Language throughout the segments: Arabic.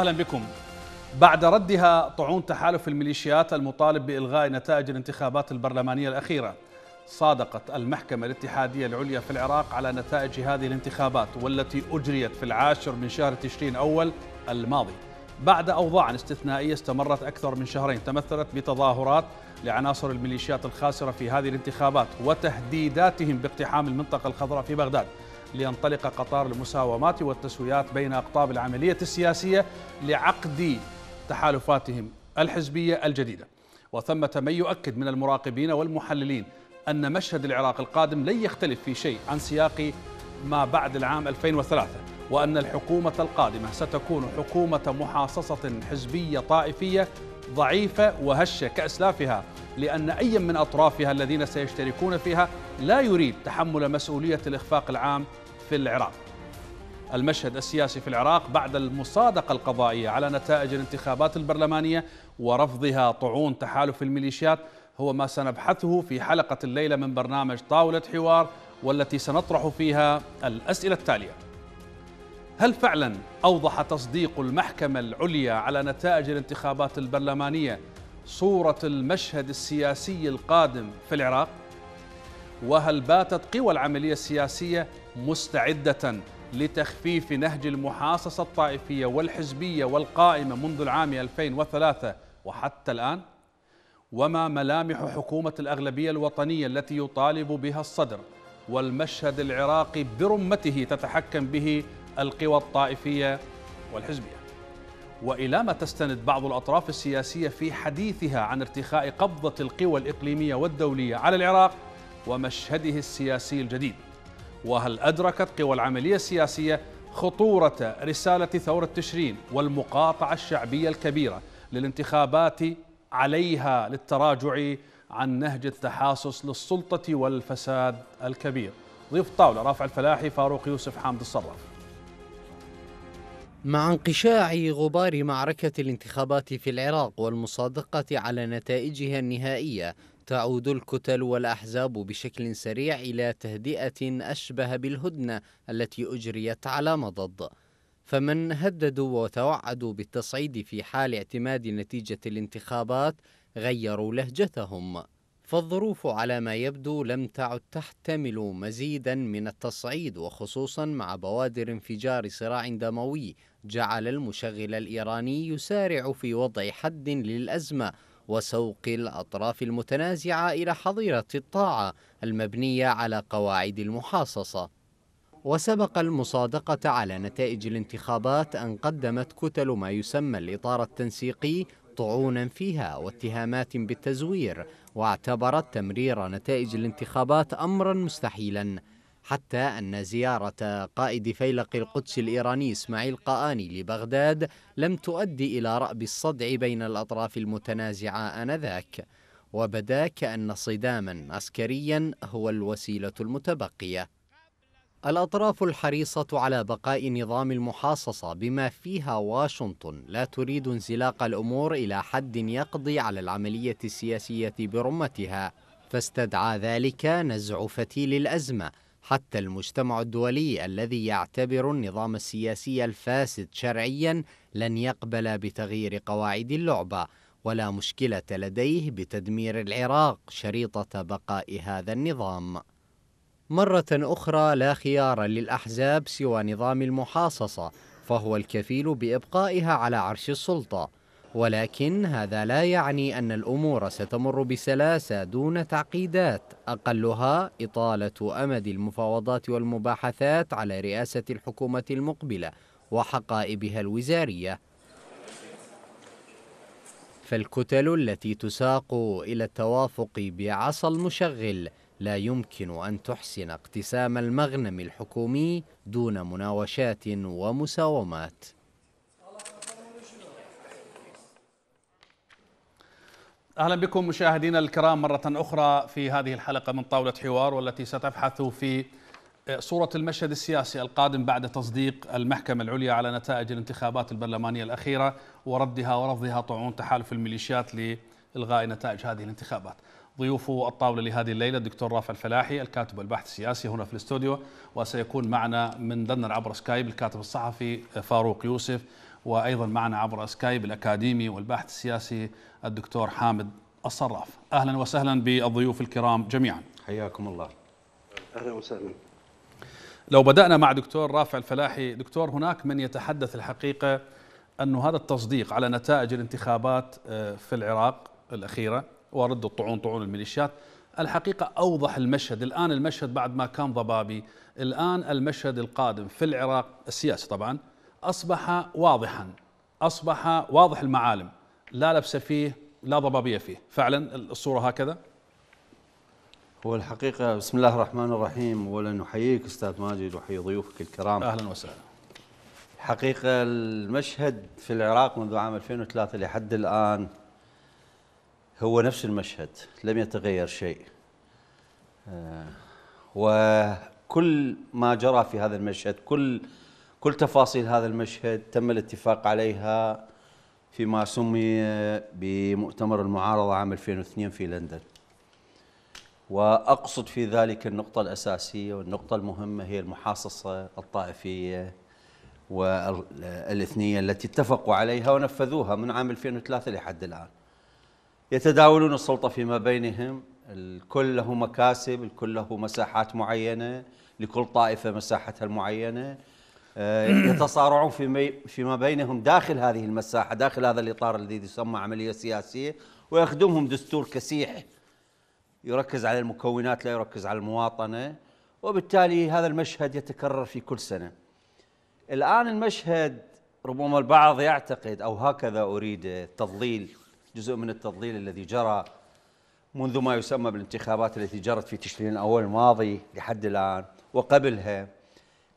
أهلا بكم بعد ردها طعون تحالف الميليشيات المطالب بإلغاء نتائج الانتخابات البرلمانية الأخيرة صادقت المحكمة الاتحادية العليا في العراق على نتائج هذه الانتخابات والتي أجريت في العاشر من شهر تشرين أول الماضي بعد أوضاع استثنائية استمرت أكثر من شهرين تمثلت بتظاهرات لعناصر الميليشيات الخاسرة في هذه الانتخابات وتهديداتهم باقتحام المنطقة الخضراء في بغداد لينطلق قطار المساومات والتسويات بين أقطاب العملية السياسية لعقد تحالفاتهم الحزبية الجديدة وثمة من يؤكد من المراقبين والمحللين أن مشهد العراق القادم لن يختلف في شيء عن سياق ما بعد العام 2003 وأن الحكومة القادمة ستكون حكومة محاصصة حزبية طائفية ضعيفة وهشة كأسلافها لأن أي من أطرافها الذين سيشتركون فيها لا يريد تحمل مسؤولية الإخفاق العام في العراق المشهد السياسي في العراق بعد المصادقة القضائية على نتائج الانتخابات البرلمانية ورفضها طعون تحالف الميليشيات هو ما سنبحثه في حلقة الليلة من برنامج طاولة حوار والتي سنطرح فيها الأسئلة التالية هل فعلا أوضح تصديق المحكمة العليا على نتائج الانتخابات البرلمانية صورة المشهد السياسي القادم في العراق؟ وهل باتت قوى العملية السياسية مستعدة لتخفيف نهج المحاصصة الطائفية والحزبية والقائمة منذ العام 2003 وحتى الآن؟ وما ملامح حكومة الأغلبية الوطنية التي يطالب بها الصدر والمشهد العراقي برمته تتحكم به القوى الطائفية والحزبية وإلى ما تستند بعض الأطراف السياسية في حديثها عن ارتخاء قبضة القوى الإقليمية والدولية على العراق ومشهده السياسي الجديد وهل أدركت قوى العملية السياسية خطورة رسالة ثورة تشرين والمقاطعة الشعبية الكبيرة للانتخابات عليها للتراجع عن نهج التحاصص للسلطة والفساد الكبير ضيف الطاولة رافع الفلاحي فاروق يوسف حامد الصراف مع انقشاع غبار معركة الانتخابات في العراق والمصادقة على نتائجها النهائية تعود الكتل والأحزاب بشكل سريع إلى تهدئة أشبه بالهدنة التي أجريت على مضض فمن هددوا وتوعدوا بالتصعيد في حال اعتماد نتيجة الانتخابات غيروا لهجتهم فالظروف على ما يبدو لم تعد تحتمل مزيدا من التصعيد وخصوصا مع بوادر انفجار صراع دموي جعل المشغل الإيراني يسارع في وضع حد للأزمة وسوق الأطراف المتنازعة إلى حظيرة الطاعة المبنية على قواعد المحاصصة وسبق المصادقة على نتائج الانتخابات أن قدمت كتل ما يسمى الإطار التنسيقي طعونا فيها واتهامات بالتزوير واعتبرت تمرير نتائج الانتخابات أمرا مستحيلا حتى أن زيارة قائد فيلق القدس الإيراني إسماعيل قآني لبغداد لم تؤدي إلى رأب الصدع بين الأطراف المتنازعة آنذاك وبدا كأن صداما عسكريا هو الوسيلة المتبقية الأطراف الحريصة على بقاء نظام المحاصصة بما فيها واشنطن لا تريد انزلاق الأمور إلى حد يقضي على العملية السياسية برمتها فاستدعى ذلك نزع فتيل الأزمة حتى المجتمع الدولي الذي يعتبر النظام السياسي الفاسد شرعيا لن يقبل بتغيير قواعد اللعبه ولا مشكله لديه بتدمير العراق شريطه بقاء هذا النظام مره اخرى لا خيار للاحزاب سوى نظام المحاصصه فهو الكفيل بابقائها على عرش السلطه ولكن هذا لا يعني أن الأمور ستمر بسلاسة دون تعقيدات أقلها إطالة أمد المفاوضات والمباحثات على رئاسة الحكومة المقبلة وحقائبها الوزارية فالكتل التي تساق إلى التوافق بعصا المشغل لا يمكن أن تحسن اقتسام المغنم الحكومي دون مناوشات ومساومات اهلا بكم مشاهدينا الكرام مره اخرى في هذه الحلقه من طاوله حوار والتي ستبحث في آه، صوره المشهد السياسي القادم بعد تصديق المحكمه العليا على نتائج الانتخابات البرلمانيه الاخيره وردها ورفضها طعون تحالف الميليشيات لالغاء نتائج هذه الانتخابات. ضيوف الطاوله لهذه الليله الدكتور رافع الفلاحي الكاتب والباحث السياسي هنا في الاستوديو وسيكون معنا من لندن عبر سكايب الكاتب الصحفي آه، فاروق يوسف وايضا معنا عبر سكايب الاكاديمي والباحث السياسي الدكتور حامد الصراف. اهلا وسهلا بالضيوف الكرام جميعا. حياكم الله. اهلا وسهلا. لو بدانا مع دكتور رافع الفلاحي، دكتور هناك من يتحدث الحقيقه انه هذا التصديق على نتائج الانتخابات آه، في العراق الاخيره ورد الطعون طعون الميليشيات الحقيقة أوضح المشهد الآن المشهد بعد ما كان ضبابي الآن المشهد القادم في العراق السياسي طبعا أصبح واضحا أصبح واضح المعالم لا لبس فيه لا ضبابية فيه فعلا الصورة هكذا هو الحقيقة بسم الله الرحمن الرحيم أولا نحييك أستاذ ماجد وحي ضيوفك الكرام أهلا وسهلا حقيقة المشهد في العراق منذ عام 2003 لحد الآن هو نفس المشهد لم يتغير شيء آه، وكل ما جرى في هذا المشهد كل كل تفاصيل هذا المشهد تم الاتفاق عليها فيما سمي بمؤتمر المعارضة عام 2002 في لندن وأقصد في ذلك النقطة الأساسية والنقطة المهمة هي المحاصصة الطائفية والإثنية التي اتفقوا عليها ونفذوها من عام 2003 لحد الآن يتداولون السلطة فيما بينهم الكل له مكاسب الكل له مساحات معينة لكل طائفة مساحتها المعينة آه، يتصارعون في فيما بينهم داخل هذه المساحة داخل هذا الإطار الذي يسمى عملية سياسية ويخدمهم دستور كسيح يركز على المكونات لا يركز على المواطنة وبالتالي هذا المشهد يتكرر في كل سنة الآن المشهد ربما البعض يعتقد أو هكذا أريد التضليل جزء من التضليل الذي جرى منذ ما يسمى بالانتخابات التي جرت في تشرين الأول الماضي لحد الآن وقبلها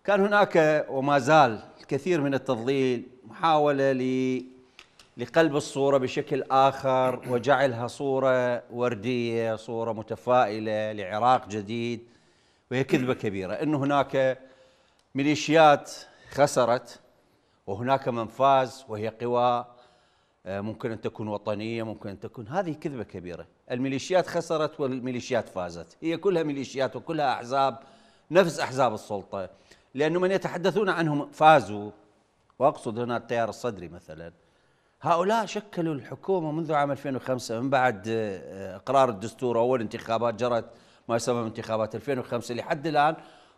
كان هناك وما زال الكثير من التضليل محاولة لقلب الصورة بشكل آخر وجعلها صورة وردية صورة متفائلة لعراق جديد وهي كذبة كبيرة أن هناك ميليشيات خسرت وهناك من فاز وهي قوى آه، ممكن أن تكون وطنية ممكن أن تكون هذه كذبة كبيرة الميليشيات خسرت والميليشيات فازت هي كلها ميليشيات وكلها أحزاب نفس أحزاب السلطة لأنه من يتحدثون عنهم فازوا وأقصد هنا التيار الصدري مثلا هؤلاء شكلوا الحكومة منذ عام 2005 من بعد آه، إقرار الدستور أول انتخابات جرت ما يسمى انتخابات 2005 لحد الآن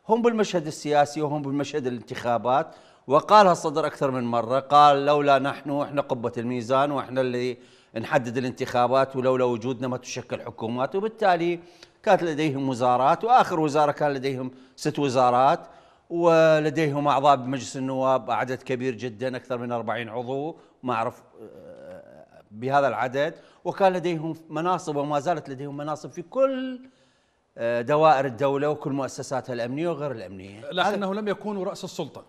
هم بالمشهد السياسي وهم بالمشهد الانتخابات وقالها الصدر أكثر من مرة قال لولا نحن إحنا قبة الميزان وإحنا اللي نحدد الانتخابات ولولا وجودنا ما تشكل حكومات وبالتالي كانت لديهم وزارات واخر وزاره كان لديهم ست وزارات ولديهم اعضاء بمجلس النواب عدد كبير جدا اكثر من 40 عضو ما اعرف آه، بهذا العدد وكان لديهم مناصب وما زالت لديهم مناصب في كل آه، دوائر الدوله وكل مؤسساتها الامنيه وغير الامنيه لكنه لم يكونوا راس السلطه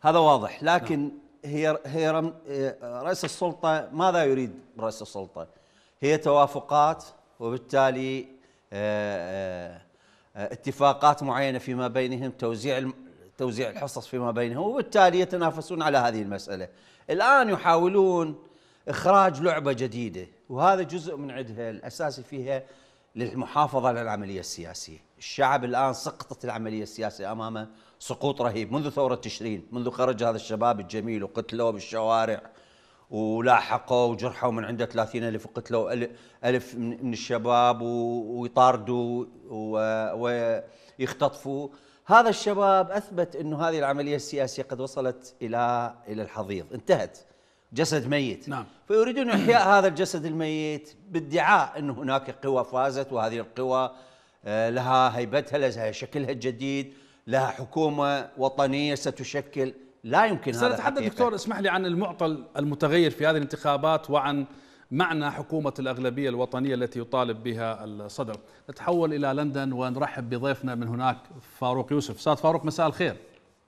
هذا واضح نعم. لكن نعم. هي هي رم آه، راس السلطه ماذا يريد رئيس السلطه؟ هي توافقات وبالتالي آآ آآ آه، اتفاقات معينه فيما بينهم توزيع توزيع الحصص فيما بينهم وبالتالي يتنافسون على هذه المساله. الان يحاولون اخراج لعبه جديده وهذا جزء من عندها الاساسي فيها للمحافظه على العمليه السياسيه، الشعب الان سقطت العمليه السياسيه امامه سقوط رهيب منذ ثوره تشرين، منذ خرج هذا الشباب الجميل وقتلوه بالشوارع ولاحقوا وجرحوا من عنده 30 ألف وقتلوا ألف من الشباب ويطاردوا ويختطفوا هذا الشباب أثبت أنه هذه العملية السياسية قد وصلت إلى إلى الحضيض انتهت جسد ميت نعم. فيريدون إحياء هذا الجسد الميت بادعاء أن هناك قوى فازت وهذه القوى آه، لها هيبتها لها شكلها الجديد لها حكومة وطنية ستشكل لا يمكن هذا سنتحدث دكتور اسمح لي عن المعطى المتغير في هذه الانتخابات وعن معنى حكومة الأغلبية الوطنية التي يطالب بها الصدر نتحول إلى لندن ونرحب بضيفنا من هناك فاروق يوسف أستاذ فاروق مساء الخير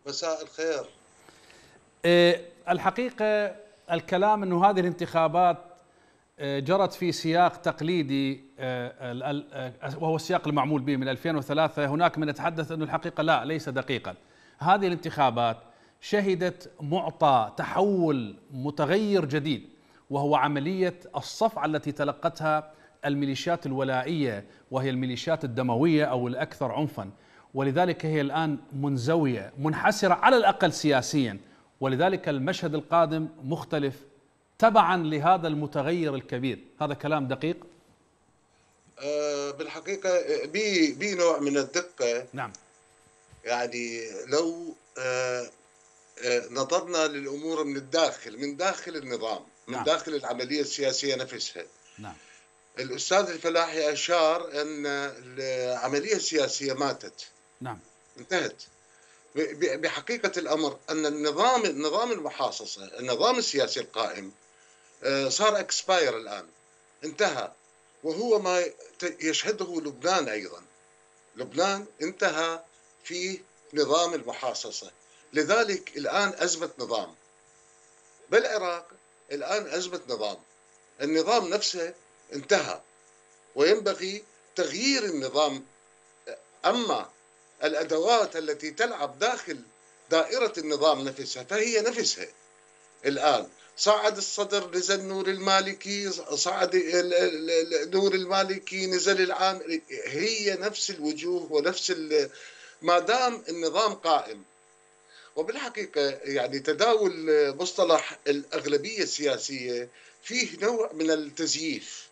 مساء الخير إيه، الحقيقة الكلام أنه هذه الانتخابات إيه، جرت في سياق تقليدي إيه، وهو السياق المعمول به من 2003 هناك من يتحدث أنه الحقيقة لا ليس دقيقا هذه الانتخابات شهدت معطى تحول متغير جديد وهو عملية الصفعة التي تلقتها الميليشيات الولائية وهي الميليشيات الدموية أو الأكثر عنفا ولذلك هي الآن منزوية منحسرة على الأقل سياسيا ولذلك المشهد القادم مختلف تبعا لهذا المتغير الكبير هذا كلام دقيق آه، بالحقيقة بنوع من الدقة نعم يعني لو آه، آه، نظرنا للامور من الداخل من داخل النظام من نعم. داخل العمليه السياسيه نفسها نعم الاستاذ الفلاحي اشار ان العمليه السياسيه ماتت نعم انتهت بحقيقه الامر ان النظام النظام المحاصصه النظام السياسي القائم آه، صار اكسباير الان انتهى وهو ما يشهده لبنان ايضا لبنان انتهى في نظام المحاصصه لذلك الآن أزمة نظام بالعراق الآن أزمة نظام النظام نفسه انتهى وينبغي تغيير النظام أما الأدوات التي تلعب داخل دائرة النظام نفسها فهي نفسها الآن صعد الصدر نزل نور المالكي صعد نور المالكي نزل العام هي نفس الوجوه ونفس ما دام النظام قائم وبالحقيقة يعني تداول مصطلح الأغلبية السياسية فيه نوع من التزييف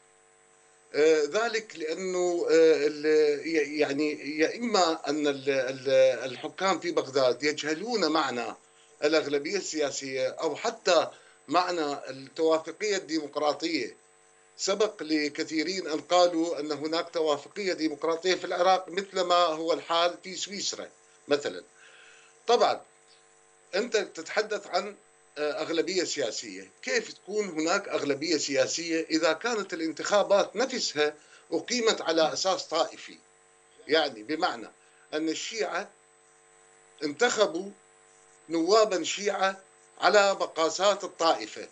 آه، ذلك لأنه آه، يعني يا إما أن الحكام في بغداد يجهلون معنى الأغلبية السياسية أو حتى معنى التوافقية الديمقراطية سبق لكثيرين أن قالوا أن هناك توافقية ديمقراطية في العراق مثلما هو الحال في سويسرا مثلا طبعا انت تتحدث عن آه، اغلبيه سياسيه، كيف تكون هناك اغلبيه سياسيه اذا كانت الانتخابات نفسها اقيمت على اساس طائفي؟ يعني بمعنى ان الشيعه انتخبوا نوابا شيعه على مقاسات الطائفه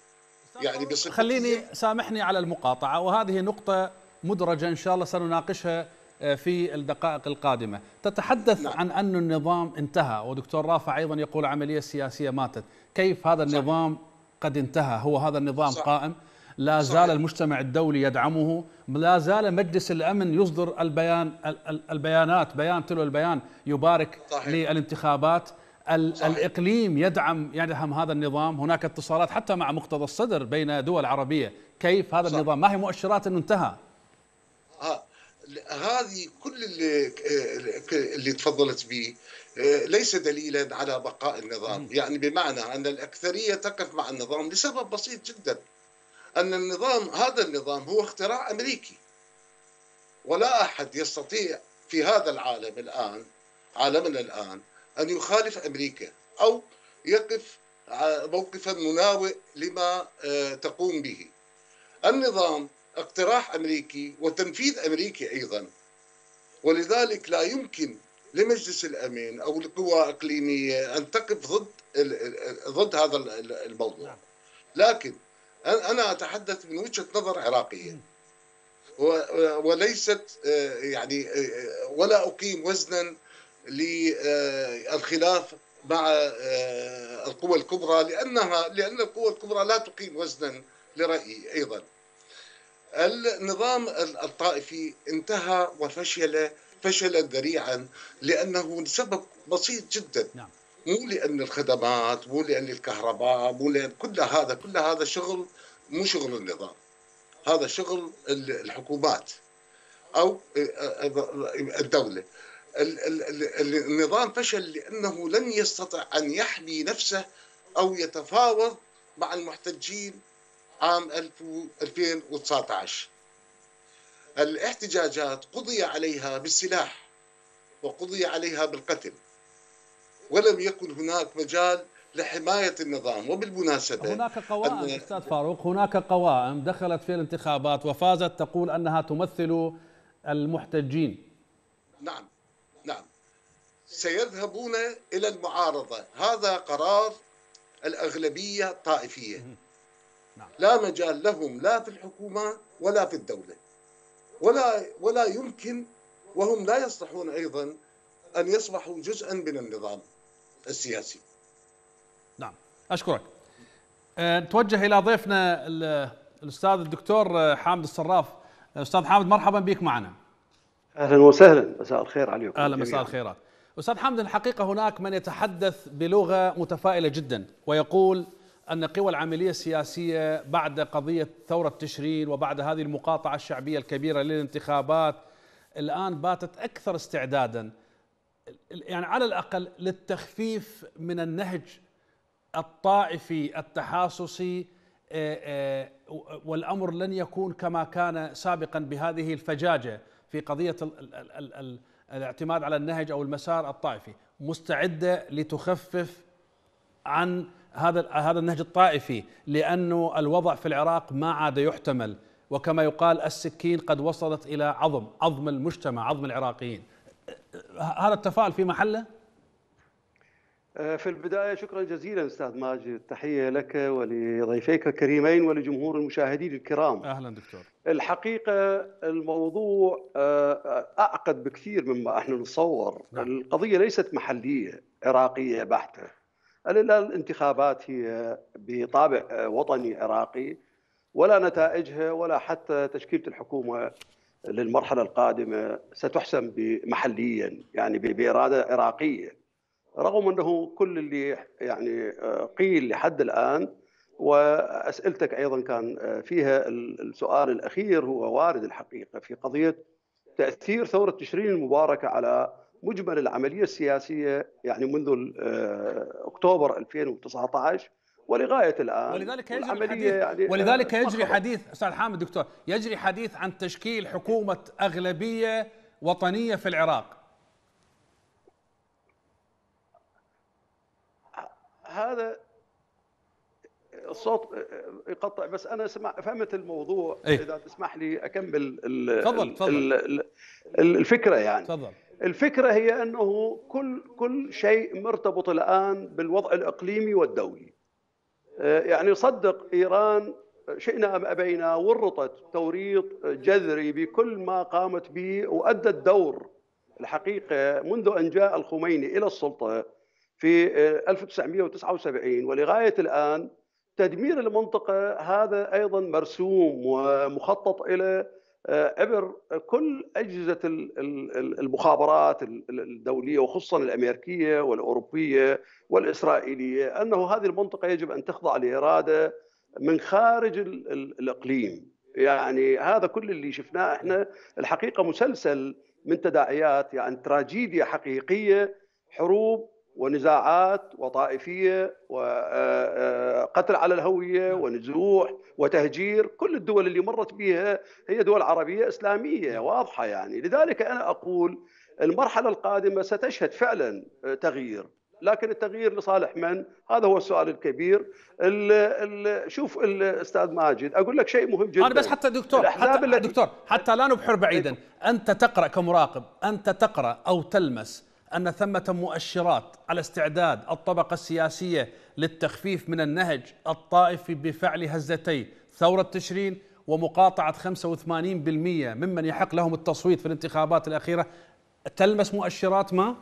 يعني بصفة خليني سامحني على المقاطعه وهذه نقطه مدرجه ان شاء الله سنناقشها في الدقائق القادمة تتحدث نعم. عن أن النظام انتهى ودكتور رافع أيضا يقول العملية السياسية ماتت كيف هذا النظام صح. قد انتهى هو هذا النظام صح. قائم لا زال صحيح. المجتمع الدولي يدعمه لا زال مجلس الأمن يصدر البيان البيانات بيان تلو البيان يبارك صحيح. للانتخابات صحيح. الإقليم يدعم يدعم هذا النظام هناك اتصالات حتى مع مقتضى الصدر بين دول عربية كيف هذا صح. النظام ما هي مؤشرات أنه انتهى هذه كل اللي, اللي تفضلت به ليس دليلا على بقاء النظام يعني بمعنى أن الأكثرية تقف مع النظام لسبب بسيط جدا أن النظام هذا النظام هو اختراع أمريكي ولا أحد يستطيع في هذا العالم الآن عالمنا الآن أن يخالف أمريكا أو يقف موقفا مناوئ لما آه، تقوم به النظام اقتراح أمريكي وتنفيذ أمريكي أيضا ولذلك لا يمكن لمجلس الأمن أو لقوى إقليمية أن تقف ضد ضد هذا الموضوع نعم. لكن أنا أتحدث من وجهة نظر عراقية وليست آه، يعني آه، ولا أقيم وزنا للخلاف آه، مع القوى الكبرى لأنها لأن القوى الكبرى لا تقيم وزنا لرأيي أيضا النظام الطائفي انتهى وفشل فشلا ذريعا لانه لسبب بسيط جدا نعم. مو لان الخدمات مو لان الكهرباء مو لان كل هذا كل هذا شغل مو شغل النظام هذا شغل الحكومات او الدوله النظام فشل لانه لم يستطع ان يحمي نفسه او يتفاوض مع المحتجين عام 2019 الاحتجاجات قضي عليها بالسلاح وقضي عليها بالقتل ولم يكن هناك مجال لحماية النظام وبالمناسبة هناك قوائم أن... أستاذ فاروق هناك قوائم دخلت في الانتخابات وفازت تقول أنها تمثل المحتجين نعم نعم سيذهبون إلى المعارضة هذا قرار الأغلبية الطائفية نعم. لا مجال لهم لا في الحكومة ولا في الدولة ولا ولا يمكن وهم لا يصلحون أيضا أن يصبحوا جزءا من النظام السياسي نعم أشكرك آه، نتوجه إلى ضيفنا الأستاذ الدكتور حامد الصراف أستاذ حامد مرحبا بك معنا أهلا وسهلا مساء الخير عليكم أهلا مساء الخيرات أستاذ حامد الحقيقة هناك من يتحدث بلغة متفائلة جدا ويقول أن قوى العملية السياسية بعد قضية ثورة تشرين وبعد هذه المقاطعة الشعبية الكبيرة للانتخابات الآن باتت أكثر استعدادا يعني على الأقل للتخفيف من النهج الطائفي التحاصصي آه، آه، والأمر لن يكون كما كان سابقا بهذه الفجاجة في قضية الاعتماد على النهج أو المسار الطائفي مستعدة لتخفف عن هذا هذا النهج الطائفي لانه الوضع في العراق ما عاد يحتمل وكما يقال السكين قد وصلت الى عظم عظم المجتمع عظم العراقيين هذا التفاؤل في محله أه، في البدايه شكرا جزيلا استاذ ماجد تحيه لك ولضيفيك الكريمين ولجمهور المشاهدين الكرام اهلا دكتور الحقيقه الموضوع أه، أه، اعقد بكثير مما احنا نتصور نعم. القضيه ليست محليه عراقيه بحته الانتخابات هي بطابع وطني عراقي ولا نتائجها ولا حتى تشكيله الحكومه للمرحله القادمه ستحسم محليا يعني باراده عراقيه رغم انه كل اللي يعني آه، قيل لحد الان واسئلتك ايضا كان آه، فيها السؤال الاخير هو وارد الحقيقه في قضيه تاثير ثوره تشرين المباركه على مجمل العمليه السياسيه يعني منذ آه، اكتوبر 2019 ولغايه الان ولذلك يجري حديث يعني ولذلك يجري حديث استاذ حامد دكتور يجري حديث عن تشكيل حكومه اغلبيه وطنيه في العراق هذا الصوت يقطع بس انا سمع فهمت الموضوع أيه؟ اذا تسمح لي اكمل تفضل تفضل الفكره يعني تفضل الفكره هي انه كل كل شيء مرتبط الان بالوضع الاقليمي والدولي. آه، يعني صدق ايران شئنا ام ابينا ورطت توريط جذري بكل ما قامت به وادى الدور الحقيقه منذ ان جاء الخميني الى السلطه في 1979 آه، ولغايه الان تدمير المنطقه هذا ايضا مرسوم ومخطط الى عبر آه، كل اجهزه المخابرات الدوليه وخصوصا الامريكيه والاوروبيه والاسرائيليه انه هذه المنطقه يجب ان تخضع لاراده من خارج الاقليم يعني هذا كل اللي شفناه احنا الحقيقه مسلسل من تداعيات يعني تراجيديا حقيقيه حروب ونزاعات وطائفيه وقتل آه، آه، على الهويه نعم. ونزوح وتهجير كل الدول اللي مرت بها هي دول عربيه اسلاميه نعم. واضحه يعني لذلك انا اقول المرحله القادمه ستشهد فعلا تغيير لكن التغيير لصالح من؟ هذا هو السؤال الكبير ال ال شوف الاستاذ ماجد اقول لك شيء مهم جدا انا بس حتى دكتور حتى دكتور حتى لا نبحر بعيدا انت تقرا كمراقب انت تقرا او تلمس أن ثمة مؤشرات على استعداد الطبقة السياسية للتخفيف من النهج الطائفي بفعل هزتي ثورة تشرين ومقاطعة 85% ممن يحق لهم التصويت في الانتخابات الأخيرة تلمس مؤشرات ما؟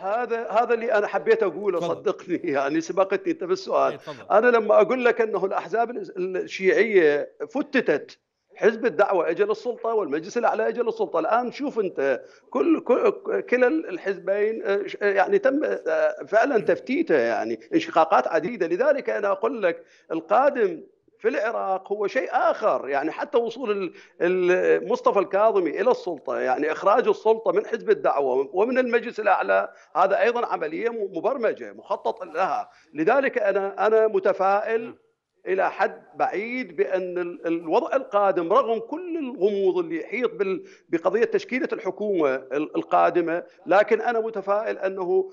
هذا هذا اللي انا حبيت اقوله طبعا. صدقني يعني سبقتني انت طيب، بالسؤال إيه، انا لما اقول لك انه الاحزاب الشيعيه فتتت حزب الدعوه اجى للسلطه والمجلس الاعلى اجى للسلطه الان شوف انت كل, كل كلا الحزبين آه، آه، يعني تم آه، فعلا تفتيته يعني انشقاقات عديده لذلك انا اقول لك القادم في العراق هو شيء اخر يعني حتى وصول مصطفى الكاظمي الى السلطه يعني اخراج السلطه من حزب الدعوه ومن المجلس الاعلى هذا ايضا عمليه مبرمجه مخطط لها لذلك انا انا متفائل نعم. الى حد بعيد بان الوضع القادم رغم كل الغموض اللي يحيط بقضيه تشكيله الحكومه القادمه لكن انا متفائل انه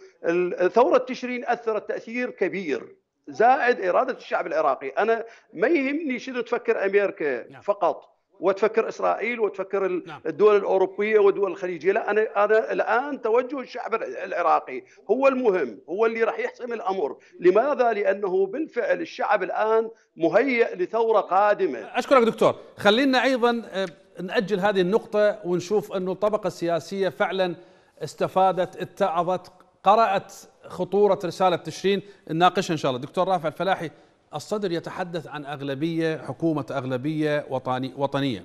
ثوره تشرين اثرت تاثير كبير زائد اراده الشعب العراقي انا ما يهمني شنو تفكر امريكا نعم. فقط وتفكر اسرائيل وتفكر نعم. الدول الاوروبيه والدول الخليجيه لا انا انا الان توجه الشعب العراقي هو المهم هو اللي راح يحسم الامر لماذا لانه بالفعل الشعب الان مهيئ لثوره قادمه اشكرك دكتور خلينا ايضا آه، ناجل هذه النقطه ونشوف انه الطبقه السياسيه فعلا استفادت اتعظت قرات خطوره رساله تشرين نناقشها ان شاء الله دكتور رافع الفلاحي الصدر يتحدث عن أغلبية حكومة أغلبية وطني وطنية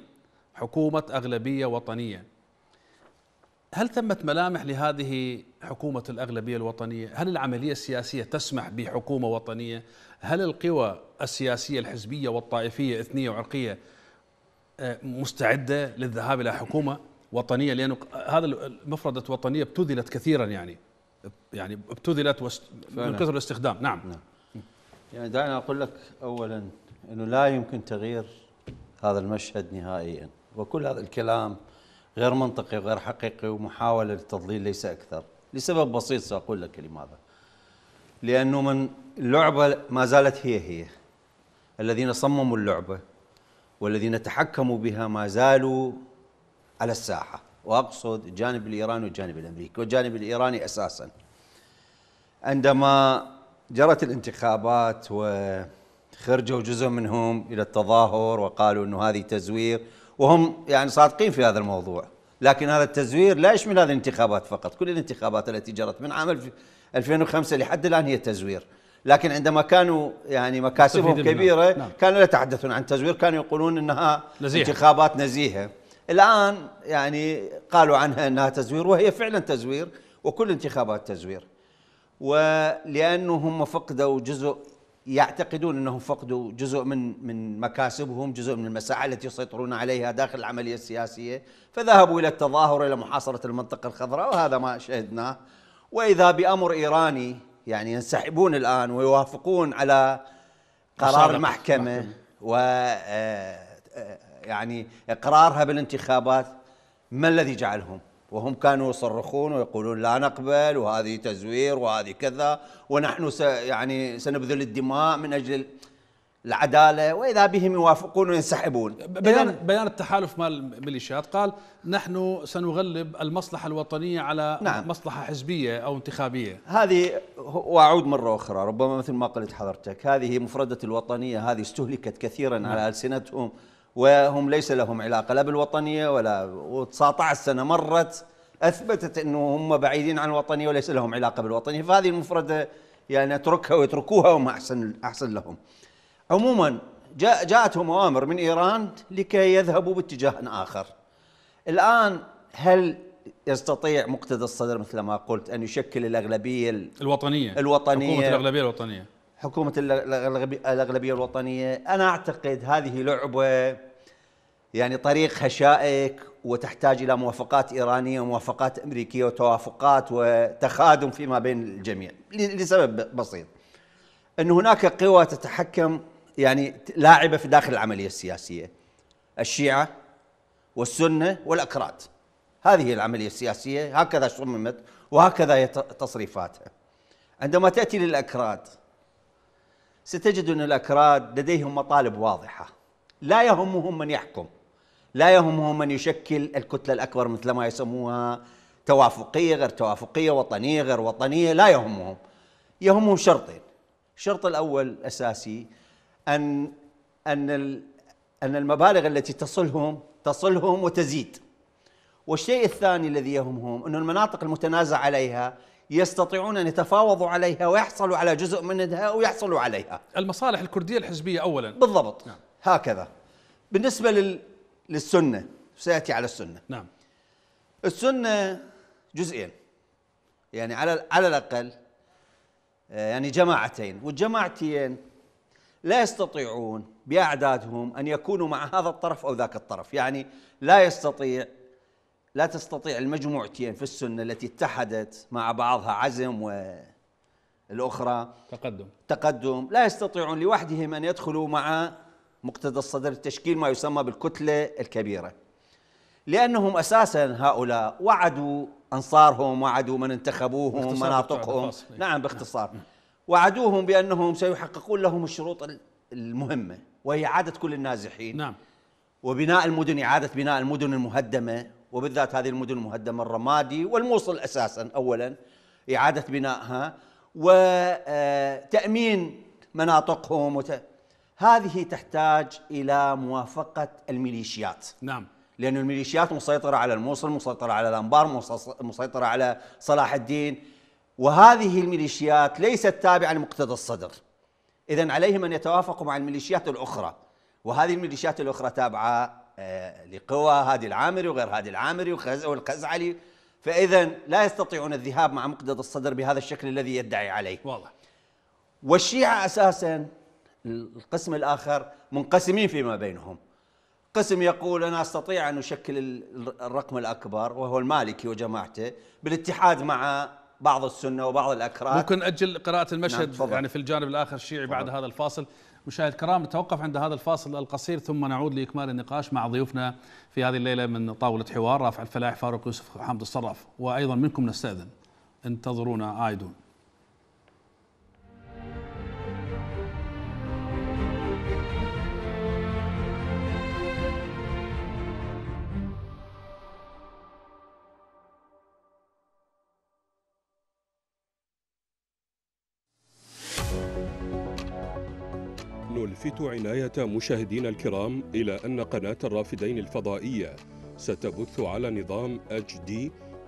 حكومة أغلبية وطنية هل ثمة ملامح لهذه حكومة الأغلبية الوطنية؟ هل العملية السياسية تسمح بحكومة وطنية؟ هل القوى السياسية الحزبية والطائفية إثنية وعرقية آه، مستعدة للذهاب إلى حكومة وطنية؟ لأن هذا مفردة وطنية ابتذلت كثيرا يعني يعني ابتذلت من كثر الاستخدام نعم, نعم. يعني دعني أقول لك أولا أنه لا يمكن تغيير هذا المشهد نهائيا وكل هذا الكلام غير منطقي وغير حقيقي ومحاولة للتضليل ليس أكثر لسبب بسيط سأقول لك لماذا لأنه من اللعبة ما زالت هي هي الذين صمموا اللعبة والذين تحكموا بها ما زالوا على الساحة وأقصد الجانب الإيراني والجانب الأمريكي والجانب الإيراني أساساً عندما جرت الانتخابات وخرجوا جزء منهم الى التظاهر وقالوا انه هذه تزوير وهم يعني صادقين في هذا الموضوع لكن هذا التزوير لا يشمل هذه الانتخابات فقط كل الانتخابات التي جرت من عام 2005 لحد الان هي تزوير لكن عندما كانوا يعني مكاسبهم كبيره نعم. كانوا لا يتحدثون عن تزوير كانوا يقولون انها نزيحة. انتخابات نزيهه الان يعني قالوا عنها انها تزوير وهي فعلا تزوير وكل انتخابات تزوير ولانه هم فقدوا جزء يعتقدون انهم فقدوا جزء من من مكاسبهم، جزء من المساحه التي يسيطرون عليها داخل العمليه السياسيه، فذهبوا الى التظاهر الى محاصره المنطقه الخضراء وهذا ما شهدناه، واذا بامر ايراني يعني ينسحبون الان ويوافقون على قرار المحكمه و آه، آه، يعني اقرارها بالانتخابات ما الذي جعلهم وهم كانوا يصرخون ويقولون لا نقبل وهذه تزوير وهذه كذا ونحن س يعني سنبذل الدماء من اجل العداله واذا بهم يوافقون وينسحبون بيان بيان التحالف مال الميليشيات قال نحن سنغلب المصلحه الوطنيه على نعم مصلحه حزبيه او انتخابيه هذه واعود مره اخرى ربما مثل ما قلت حضرتك هذه مفرده الوطنيه هذه استهلكت كثيرا نعم. على السنتهم وهم ليس لهم علاقة لا بالوطنية ولا و19 سنة مرت أثبتت أنه هم بعيدين عن الوطنية وليس لهم علاقة بالوطنية فهذه المفردة يعني اتركها ويتركوها وما أحسن, أحسن لهم عموما جاء جاءتهم أوامر من إيران لكي يذهبوا باتجاه آخر الآن هل يستطيع مقتدى الصدر مثل ما قلت أن يشكل الأغلبية الوطنية الوطنية حكومة الأغلبية الوطنية حكومة الأغلبية الوطنية أنا أعتقد هذه لعبة يعني طريق هشائك وتحتاج الى موافقات ايرانيه وموافقات امريكيه وتوافقات وتخادم فيما بين الجميع لسبب بسيط ان هناك قوى تتحكم يعني لاعبه في داخل العمليه السياسيه الشيعه والسنه والاكراد هذه هي العمليه السياسيه هكذا صممت وهكذا هي تصريفاتها عندما تاتي للاكراد ستجد ان الاكراد لديهم مطالب واضحه لا يهمهم من يحكم لا يهمهم من يشكل الكتله الاكبر مثل ما يسموها توافقيه غير توافقيه وطنيه غير وطنيه لا يهمهم يهمهم شرطين الشرط الاول الاساسي ان ان ان المبالغ التي تصلهم تصلهم وتزيد والشيء الثاني الذي يهمهم أن المناطق المتنازع عليها يستطيعون أن يتفاوضوا عليها ويحصلوا على جزء منها ويحصلوا عليها المصالح الكردية الحزبية أولا بالضبط نعم. هكذا بالنسبة لل للسنة سيأتي على السنة نعم السنة جزئين يعني على على الأقل آه، يعني جماعتين والجماعتين لا يستطيعون بأعدادهم أن يكونوا مع هذا الطرف أو ذاك الطرف يعني لا يستطيع لا تستطيع المجموعتين في السنة التي اتحدت مع بعضها عزم والأخرى تقدم تقدم لا يستطيعون لوحدهم أن يدخلوا مع مقتدى الصدر تشكيل ما يسمى بالكتلة الكبيرة لأنهم أساسا هؤلاء وعدوا أنصارهم وعدوا من انتخبوهم مناطقهم إيه. نعم باختصار نعم. وعدوهم بأنهم سيحققون لهم الشروط المهمة وهي إعادة كل النازحين نعم وبناء المدن إعادة بناء المدن المهدمة وبالذات هذه المدن المهدمة الرمادي والموصل أساسا أولا إعادة بنائها وتأمين مناطقهم وت... هذه تحتاج إلى موافقة الميليشيات نعم لأن الميليشيات مسيطرة على الموصل مسيطرة على الأنبار مسيطرة على صلاح الدين وهذه الميليشيات ليست تابعة لمقتدى الصدر إذا عليهم أن يتوافقوا مع الميليشيات الأخرى وهذه الميليشيات الأخرى تابعة آه، لقوى هادي العامري وغير هادي العامري والخزعلي فإذا لا يستطيعون الذهاب مع مقتدى الصدر بهذا الشكل الذي يدعي عليه واضح والشيعة أساساً القسم الآخر منقسمين فيما بينهم قسم يقول أنا أستطيع أن أشكل الرقم الأكبر وهو المالكي وجماعته بالاتحاد مع بعض السنة وبعض الأكراد ممكن أجل قراءة المشهد نعم يعني في الجانب الآخر الشيعي فضل. بعد هذا الفاصل مشاهد كرام نتوقف عند هذا الفاصل القصير ثم نعود لإكمال النقاش مع ضيوفنا في هذه الليلة من طاولة حوار رافع الفلاح فاروق يوسف حمد الصراف وأيضا منكم نستأذن انتظرونا آيدون يلفت عناية مشاهدينا الكرام إلى أن قناة الرافدين الفضائية ستبث على نظام HD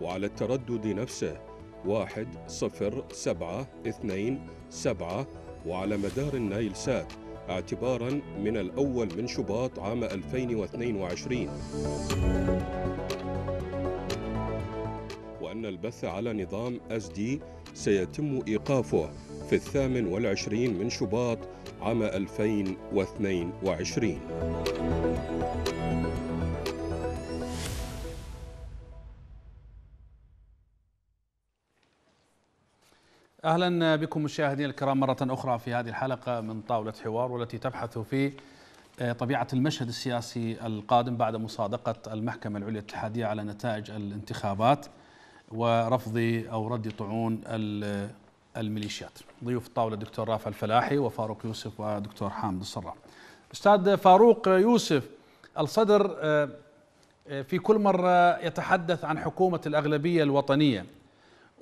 وعلى التردد نفسه واحد صفر سبعة اثنين سبعة وعلى مدار النايل سات اعتبارا من الأول من شباط عام 2022 وأن البث على نظام SD سيتم إيقافه في الثامن والعشرين من شباط عام 2022 اهلا بكم مشاهدينا الكرام مره اخرى في هذه الحلقه من طاوله حوار والتي تبحث في آه، طبيعه المشهد السياسي القادم بعد مصادقه المحكمه العليا الاتحاديه على نتائج الانتخابات ورفض او رد طعون الميليشيات ضيوف الطاولة الدكتور رافع الفلاحي وفاروق يوسف ودكتور حامد الصرا أستاذ فاروق يوسف الصدر آه، آه، في كل مرة يتحدث عن حكومة الأغلبية الوطنية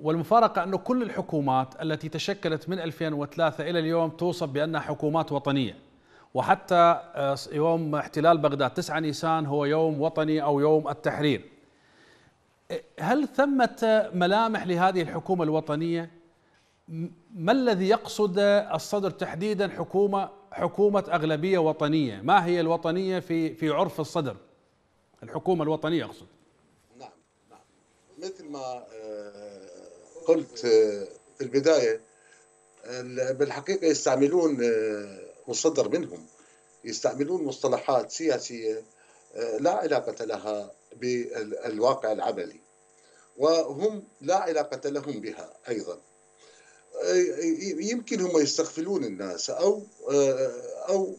والمفارقة أن كل الحكومات التي تشكلت من 2003 إلى اليوم توصف بأنها حكومات وطنية وحتى آه، يوم احتلال بغداد 9 نيسان هو يوم وطني أو يوم التحرير إيه، هل ثمة ملامح لهذه الحكومة الوطنية ما الذي يقصد الصدر تحديدا حكومه حكومه اغلبيه وطنيه، ما هي الوطنيه في في عرف الصدر؟ الحكومه الوطنيه اقصد. نعم نعم مثل ما آه، قلت آه، في البدايه بالحقيقه يستعملون آه، مصدر منهم يستعملون مصطلحات سياسيه لا علاقه لها بالواقع العملي وهم لا علاقه لهم بها ايضا. يمكن هم يستغفلون الناس او او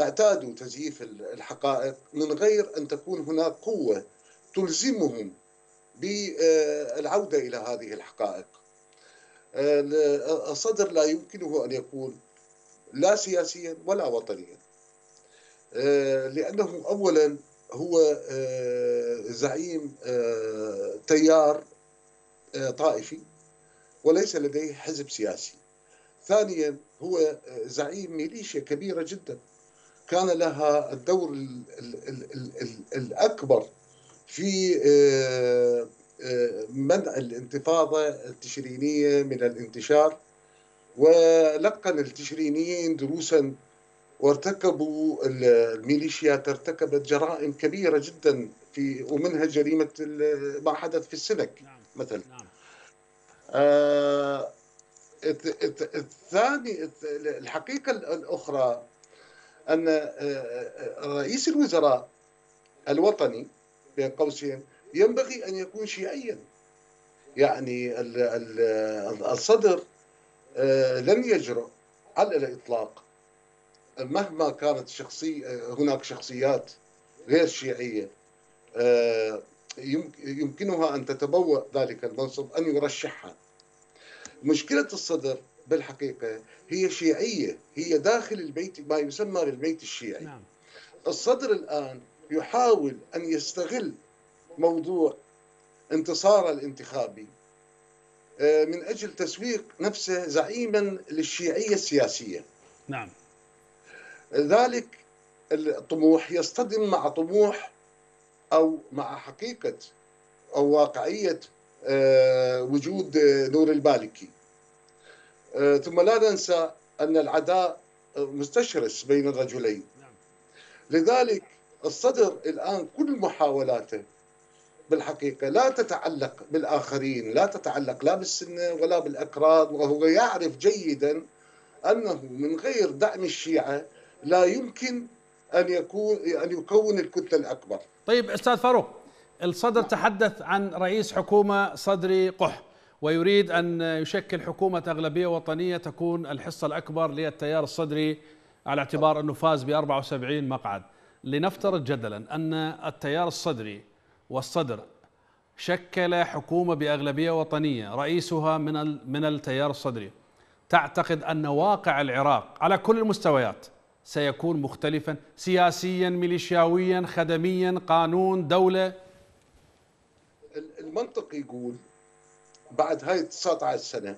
اعتادوا تزييف الحقائق من غير ان تكون هناك قوه تلزمهم بالعوده الى هذه الحقائق. الصدر لا يمكنه ان يكون لا سياسيا ولا وطنيا. لانه اولا هو آه، زعيم آه، تيار آه، طائفي وليس لديه حزب سياسي ثانيا هو زعيم ميليشيا كبيرة جدا كان لها الدور الـ الـ الـ الأكبر في آه، آه، منع الانتفاضة التشرينية من الانتشار ولقن التشرينيين دروسا وارتكبوا الميليشيات ارتكبت جرائم كبيرة جدا في ومنها جريمة ما حدث في السلك نعم، مثلا نعم. آه، الثاني الحقيقة الأخرى أن آه، آه، رئيس الوزراء الوطني بين قوسين ينبغي أن يكون شيعيا يعني الصدر لم يجرؤ على الإطلاق مهما كانت شخصية هناك شخصيات غير شيعية يمكنها أن تتبوأ ذلك المنصب أن يرشحها مشكلة الصدر بالحقيقة هي شيعية هي داخل البيت ما يسمى بالبيت الشيعي نعم. الصدر الآن يحاول أن يستغل موضوع انتصار الانتخابي آه، من أجل تسويق نفسه زعيما للشيعية السياسية نعم ذلك الطموح يصطدم مع طموح أو مع حقيقة أو واقعية آه، وجود آه، نور البالكي آه، ثم لا ننسى أن العداء مستشرس بين الرجلين نعم. لذلك الصدر الآن كل محاولاته بالحقيقة لا تتعلق بالآخرين لا تتعلق لا بالسنة ولا بالأكراد وهو يعرف جيدا أنه من غير دعم الشيعة لا يمكن ان يكون ان يكون الكتله الاكبر. طيب استاذ فاروق الصدر تحدث عن رئيس حكومه صدري قح ويريد ان يشكل حكومه اغلبيه وطنيه تكون الحصه الاكبر للتيار الصدري على اعتبار انه فاز ب 74 مقعد. لنفترض جدلا ان التيار الصدري والصدر شكل حكومه باغلبيه وطنيه رئيسها من من التيار الصدري. تعتقد ان واقع العراق على كل المستويات سيكون مختلفا سياسيا ميليشياويا خدميا قانون دولة المنطق يقول بعد هاي 19 سنة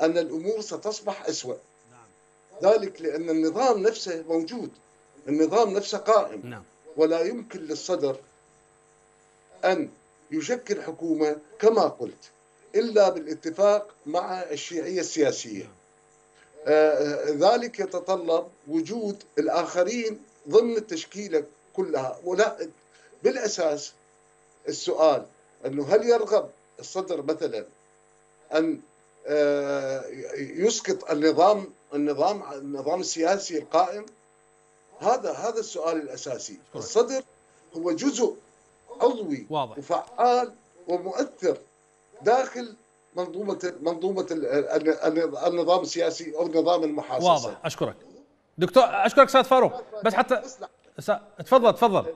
أن الأمور ستصبح أسوأ نعم. ذلك لأن النظام نفسه موجود النظام نفسه قائم نعم. ولا يمكن للصدر أن يشكل حكومة كما قلت إلا بالاتفاق مع الشيعية السياسية نعم. آه، آه، ذلك يتطلب وجود الآخرين ضمن التشكيلة كلها ولا بالأساس السؤال أنه هل يرغب الصدر مثلا أن آه، يسقط النظام النظام النظام السياسي القائم هذا هذا السؤال الاساسي الصدر هو جزء عضوي واضح. وفعال ومؤثر داخل منظومه منظومه النظام السياسي او نظام المحاسس واضح اشكرك دكتور اشكرك استاذ فاروق بس حتى تفضل تفضل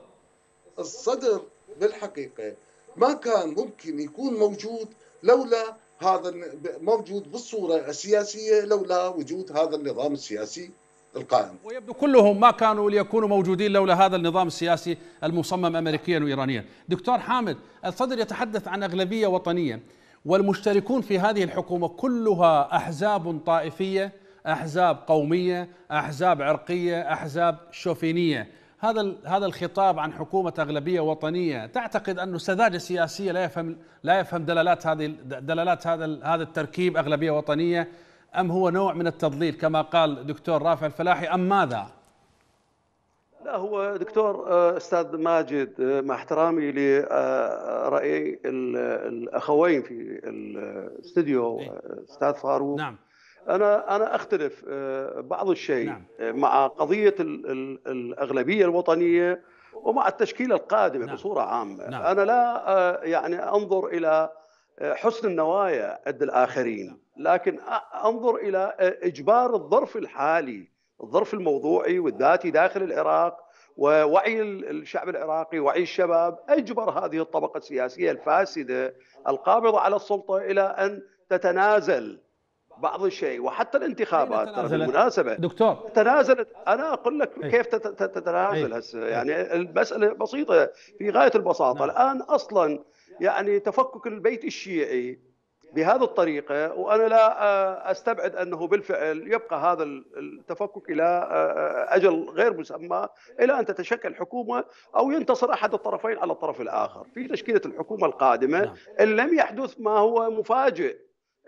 الصدر بالحقيقه ما كان ممكن يكون موجود لولا هذا موجود بالصوره السياسيه لولا وجود هذا النظام السياسي القائم ويبدو كلهم ما كانوا ليكونوا موجودين لولا هذا النظام السياسي المصمم امريكيا وايرانيا دكتور حامد الصدر يتحدث عن اغلبيه وطنيه والمشتركون في هذه الحكومه كلها احزاب طائفيه، احزاب قوميه، احزاب عرقيه، احزاب شوفينيه، هذا هذا الخطاب عن حكومه اغلبيه وطنيه، تعتقد انه السذاجه السياسيه لا يفهم لا يفهم دلالات هذه دلالات هذا هذا التركيب اغلبيه وطنيه ام هو نوع من التضليل كما قال دكتور رافع الفلاحي ام ماذا؟ لا هو دكتور آه، استاذ ماجد آه، مع احترامي لراي آه، الاخوين في الاستديو إيه. استاذ فاروق نعم انا انا اختلف بعض الشيء نعم. مع قضيه الاغلبيه الوطنيه ومع التشكيله القادمه نعم. بصوره عامه نعم. انا لا يعني انظر الى حسن النوايا عند الاخرين نعم. لكن انظر الى اجبار الظرف الحالي الظرف الموضوعي والذاتي داخل العراق ووعي الشعب العراقي وعي الشباب اجبر هذه الطبقه السياسيه الفاسده القابضه على السلطه الى ان تتنازل بعض الشيء وحتى الانتخابات ترى بالمناسبه دكتور تنازلت انا اقول لك إيه. كيف تتنازل إيه. هسه يعني المساله بسيطه في غايه البساطه نعم. الان اصلا يعني تفكك البيت الشيعي بهذه الطريقه وانا لا آه، استبعد انه بالفعل يبقى هذا التفكك الى آه، آه، اجل غير مسمى الى ان تتشكل حكومه او ينتصر احد الطرفين على الطرف الاخر في تشكيله الحكومه القادمه نعم. ان لم يحدث ما هو مفاجئ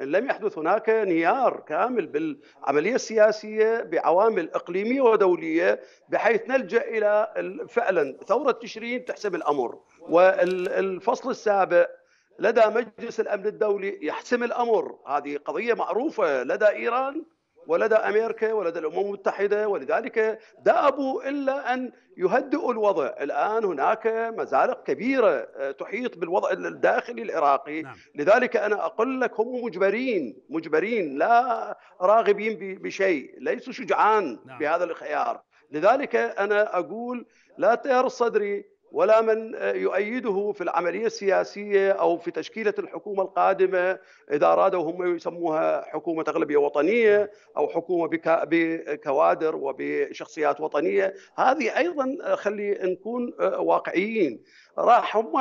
ان لم يحدث هناك انهيار كامل بالعمليه السياسيه بعوامل اقليميه ودوليه بحيث نلجا الى فعلا ثوره تشرين تحسب الامر والفصل السابع لدى مجلس الامن الدولي يحسم الامر هذه قضيه معروفه لدى ايران ولدى امريكا ولدى الامم المتحده ولذلك دابوا الا ان يهدئوا الوضع، الان هناك مزالق كبيره آه، تحيط بالوضع الداخلي العراقي، نعم. لذلك انا اقول لك هم مجبرين مجبرين لا راغبين بشيء، ليسوا شجعان نعم. بهذا الخيار، لذلك انا اقول لا تهر صدري ولا من يؤيده في العملية السياسية أو في تشكيلة الحكومة القادمة إذا أرادوا هم يسموها حكومة أغلبية وطنية أو حكومة بكوادر وبشخصيات وطنية هذه أيضا خلي نكون واقعيين راح هم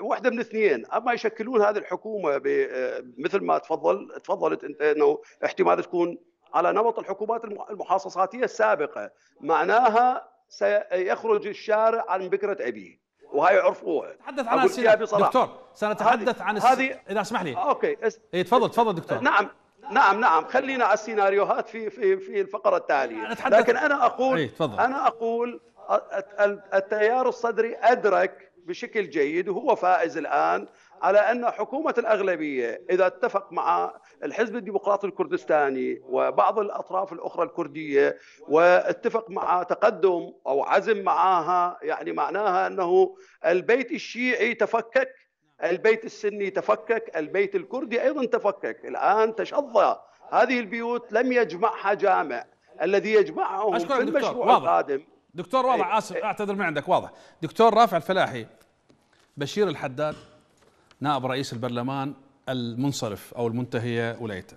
واحدة من اثنين أما يشكلون هذه الحكومة مثل ما تفضل تفضلت أنت أنه احتمال تكون على نمط الحكومات المحاصصاتية السابقة معناها سيخرج الشارع عن بكرة أبيه وهي عرفوها تحدث عن السلاح دكتور سنتحدث عن الس... هذه إذا اسمح لي أوكي اس... إيه تفضل تفضل دكتور نعم نعم نعم خلينا على السيناريوهات في في في الفقرة التالية إيه، نتحدث... لكن أنا أقول ايه تفضل. أنا أقول التيار الصدري أدرك بشكل جيد وهو فائز الآن على أن حكومة الأغلبية إذا اتفق مع الحزب الديمقراطي الكردستاني وبعض الأطراف الأخرى الكردية واتفق مع تقدم أو عزم معها يعني معناها أنه البيت الشيعي تفكك البيت السني تفكك البيت الكردي أيضا تفكك الآن تشظى هذه البيوت لم يجمعها جامع الذي يجمعهم في المشروع واضح. القادم دكتور واضح اسف إيه. اعتذر من عندك واضح دكتور رافع الفلاحي بشير الحداد نائب رئيس البرلمان المنصرف أو المنتهية ولايته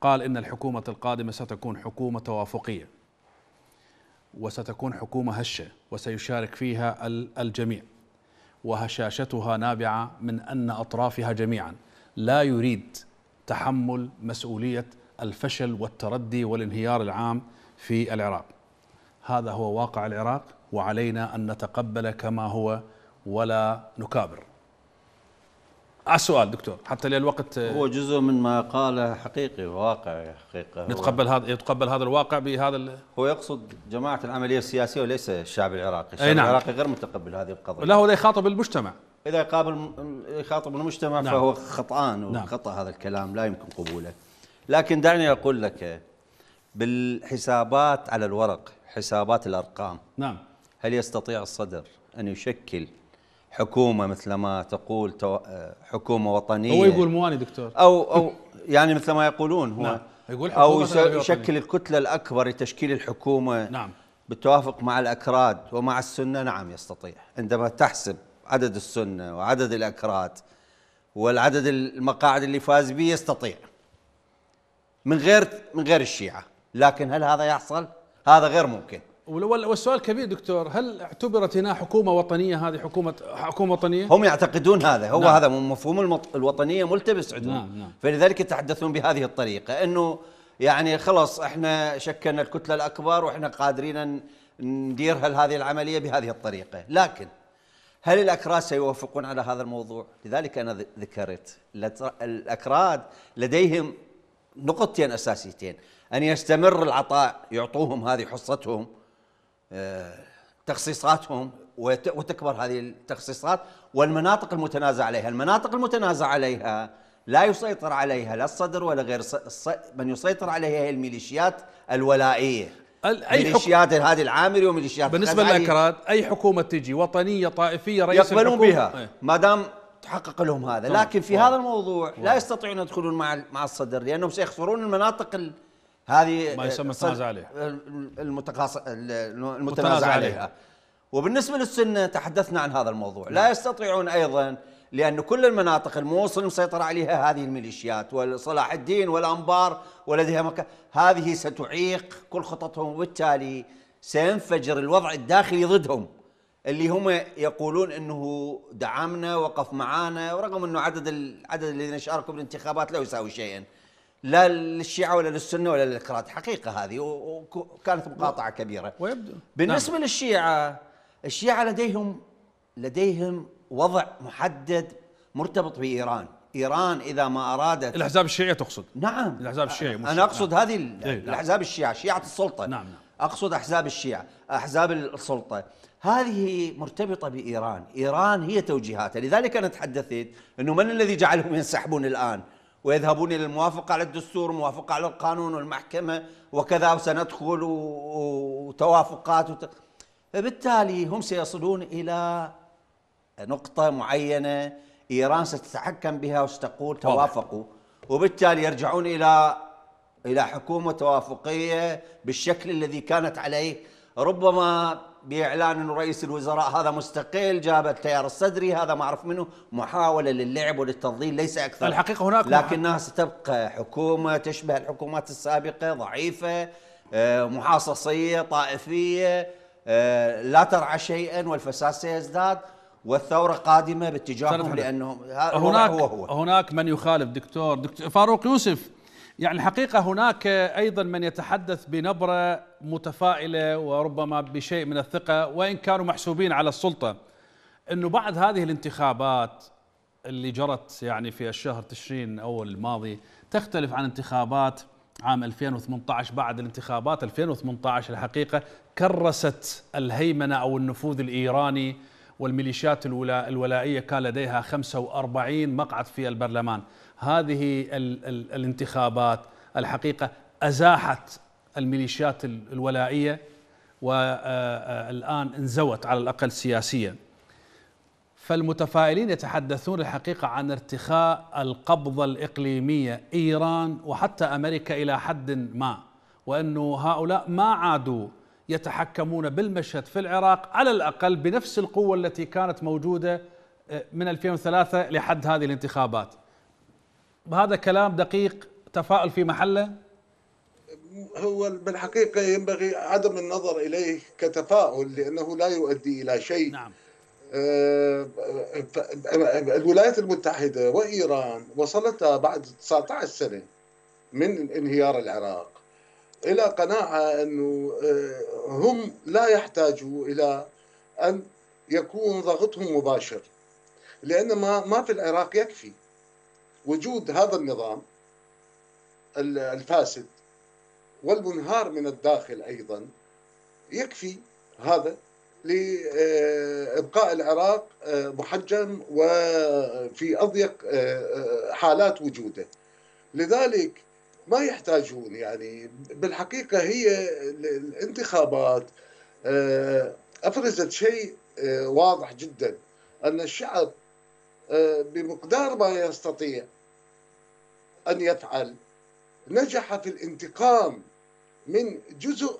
قال إن الحكومة القادمة ستكون حكومة توافقية وستكون حكومة هشة وسيشارك فيها الجميع وهشاشتها نابعة من أن أطرافها جميعا لا يريد تحمل مسؤولية الفشل والتردي والانهيار العام في العراق هذا هو واقع العراق وعلينا أن نتقبل كما هو ولا نكابر على آه، السؤال دكتور حتى للوقت آه، هو جزء من ما قاله حقيقي واقع حقيقه نتقبل هذا يتقبل هذا الواقع بهذا ال... هو يقصد جماعه العمليه السياسيه وليس الشعب العراقي، الشعب نعم. العراقي غير متقبل هذه القضيه لا هو يخاطب المجتمع اذا قابل يخاطب المجتمع نعم. فهو خطان نعم. وخطا نعم. هذا الكلام لا يمكن قبوله لكن دعني اقول لك بالحسابات على الورق حسابات الارقام نعم هل يستطيع الصدر ان يشكل حكومه مثل ما تقول آه، حكومه وطنيه هو يقول مواني دكتور او او يعني مثل ما يقولون هو نعم. يقول او يشكل الكتله الاكبر لتشكيل الحكومه نعم بالتوافق مع الاكراد ومع السنه نعم يستطيع عندما تحسب عدد السنه وعدد الاكراد والعدد المقاعد اللي فاز به يستطيع من غير من غير الشيعه لكن هل هذا يحصل؟ هذا غير ممكن والسؤال كبير دكتور هل اعتبرت هنا حكومة وطنية هذه حكومة حكومة وطنية؟ هم يعتقدون هذا هو نعم. هذا مفهوم الوطنية ملتبس عندهم نعم نعم. فلذلك يتحدثون بهذه الطريقة أنه يعني خلاص احنا شكلنا الكتلة الأكبر وإحنا قادرين ندير هذه العملية بهذه الطريقة لكن هل الأكراد سيوافقون على هذا الموضوع؟ لذلك أنا ذكرت الأكراد لديهم نقطتين أساسيتين أن يستمر العطاء يعطوهم هذه حصتهم تخصيصاتهم وتكبر هذه التخصيصات والمناطق المتنازع عليها المناطق المتنازع عليها لا يسيطر عليها لا الصدر ولا غير من يسيطر عليها هي الميليشيات الولائيه اي ميليشيات هذه العامري وميليشيات بالنسبه للاكراد اي حكومه تجي وطنيه طائفيه رئيس يقبلون بها إيه. ما دام تحقق لهم هذا لكن في هذا الموضوع لا يستطيعون يدخلون مع مع الصدر لانهم سيخسرون المناطق هذه ما يسمى التنازع عليها المتقاص... المتنازع عليها. وبالنسبه للسنه تحدثنا عن هذا الموضوع لا نعم. يستطيعون ايضا لأن كل المناطق الموصل مسيطرة عليها هذه الميليشيات وصلاح الدين والأنبار ولديها مكان هذه ستعيق كل خططهم وبالتالي سينفجر الوضع الداخلي ضدهم اللي هم يقولون انه دعمنا وقف معانا ورغم انه عدد العدد الذين شاركوا بالانتخابات لا يساوي شيئا لا للشيعة ولا للسنة ولا للكراد حقيقة هذه وكانت مقاطعة كبيرة ويبدو بالنسبة نعم. للشيعة الشيعة لديهم لديهم وضع محدد مرتبط بإيران إيران إذا ما أرادت الأحزاب الشيعية تقصد نعم الأحزاب الشيعية أنا أقصد إيه، نعم. هذه الأحزاب الشيعة شيعة السلطة نعم نعم أقصد أحزاب الشيعة أحزاب السلطة هذه مرتبطة بإيران إيران هي توجيهاتها لذلك أنا تحدثت أنه من الذي جعلهم ينسحبون الآن ويذهبون الى الموافقه على الدستور موافقه على القانون والمحكمه وكذا وسندخل وتوافقات وت... فبالتالي هم سيصلون الى نقطه معينه ايران ستتحكم بها وستقول توافقوا وبالتالي يرجعون الى الى حكومه توافقيه بالشكل الذي كانت عليه ربما باعلان انه رئيس الوزراء هذا مستقل جاب التيار الصدري هذا ما اعرف منه محاوله للعب وللتضليل ليس اكثر الحقيقه هناك لكنها ستبقى حكومه تشبه الحكومات السابقه ضعيفه آه، محاصصيه طائفيه آه، لا ترعى شيئا والفساد سيزداد والثوره قادمه باتجاههم لانهم هناك هو هو. هناك من يخالف دكتور دكتور فاروق يوسف يعني الحقيقة هناك أيضا من يتحدث بنبرة متفائلة وربما بشيء من الثقة وإن كانوا محسوبين على السلطة أنه بعد هذه الانتخابات اللي جرت يعني في الشهر تشرين أول الماضي تختلف عن انتخابات عام 2018 بعد الانتخابات 2018 الحقيقة كرست الهيمنة أو النفوذ الإيراني والميليشيات الولائية كان لديها 45 مقعد في البرلمان هذه ال ال الانتخابات الحقيقه ازاحت الميليشيات الولائيه والان انزوت على الاقل سياسيا. فالمتفائلين يتحدثون الحقيقه عن ارتخاء القبضه الاقليميه ايران وحتى امريكا الى حد ما وانه هؤلاء ما عادوا يتحكمون بالمشهد في العراق على الاقل بنفس القوه التي كانت موجوده من 2003 لحد هذه الانتخابات. هذا كلام دقيق تفاؤل في محله هو بالحقيقة ينبغي عدم النظر إليه كتفاؤل لأنه لا يؤدي إلى شيء نعم. آه، الولايات المتحدة وإيران وصلتا بعد 19 سنة من انهيار العراق إلى قناعة أنه آه، هم لا يحتاجوا إلى أن يكون ضغطهم مباشر لأن ما في العراق يكفي وجود هذا النظام الفاسد والمنهار من الداخل ايضا يكفي هذا لابقاء العراق آه، محجم وفي اضيق آه، آه، حالات وجوده لذلك ما يحتاجون يعني بالحقيقه هي الانتخابات افرزت شيء واضح جدا ان الشعب بمقدار ما يستطيع أن يفعل نجح في الانتقام من جزء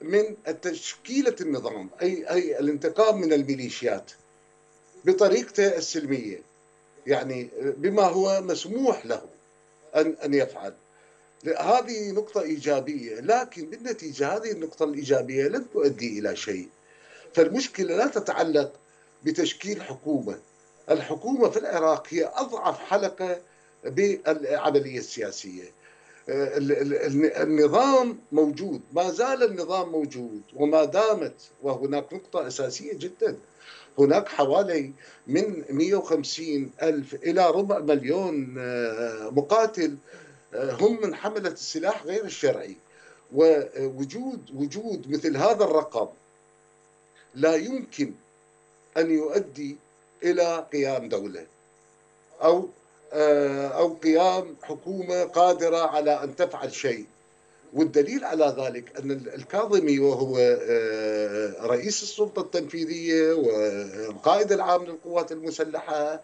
من تشكيلة النظام أي, أي الانتقام من الميليشيات بطريقته السلمية يعني بما هو مسموح له أن, أن يفعل هذه نقطة إيجابية لكن بالنتيجة هذه النقطة الإيجابية لن تؤدي إلى شيء فالمشكلة لا تتعلق بتشكيل حكومة الحكومة في العراق هي أضعف حلقة بالعملية السياسية آه، النظام موجود ما زال النظام موجود وما دامت وهناك نقطة أساسية جدا هناك حوالي من 150 ألف إلى ربع مليون آه، مقاتل آه، هم من حملة السلاح غير الشرعي ووجود وجود مثل هذا الرقم لا يمكن أن يؤدي إلى قيام دولة أو آه، أو قيام حكومة قادرة على أن تفعل شيء والدليل على ذلك أن الكاظمي وهو آه، رئيس السلطة التنفيذية والقائد العام للقوات المسلحة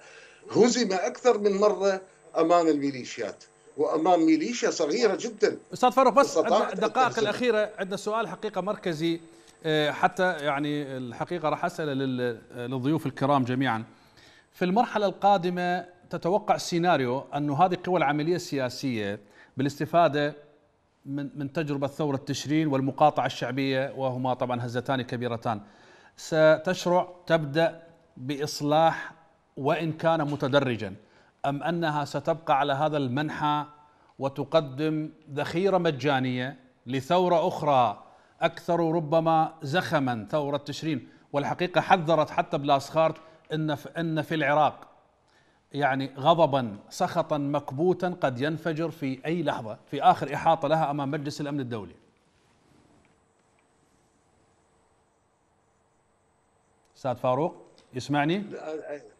هزم أكثر من مرة أمام الميليشيات وامام ميليشيا صغيره جدا استاذ فاروق بس الدقائق الاخيره عندنا سؤال حقيقه مركزي آه، حتى يعني الحقيقه راح اسال للضيوف الكرام جميعا في المرحله القادمه تتوقع سيناريو انه هذه القوى العمليه السياسيه بالاستفاده من من تجربه ثوره تشرين والمقاطعه الشعبيه وهما طبعا هزتان كبيرتان ستشرع تبدا باصلاح وان كان متدرجا ام انها ستبقى على هذا المنحى وتقدم ذخيره مجانيه لثوره اخرى أكثر ربما زخما ثورة تشرين والحقيقة حذرت حتى بلاسخارت أن أن في العراق يعني غضبا سخطا مكبوتا قد ينفجر في أي لحظة في آخر إحاطة لها أمام مجلس الأمن الدولي استاذ فاروق يسمعني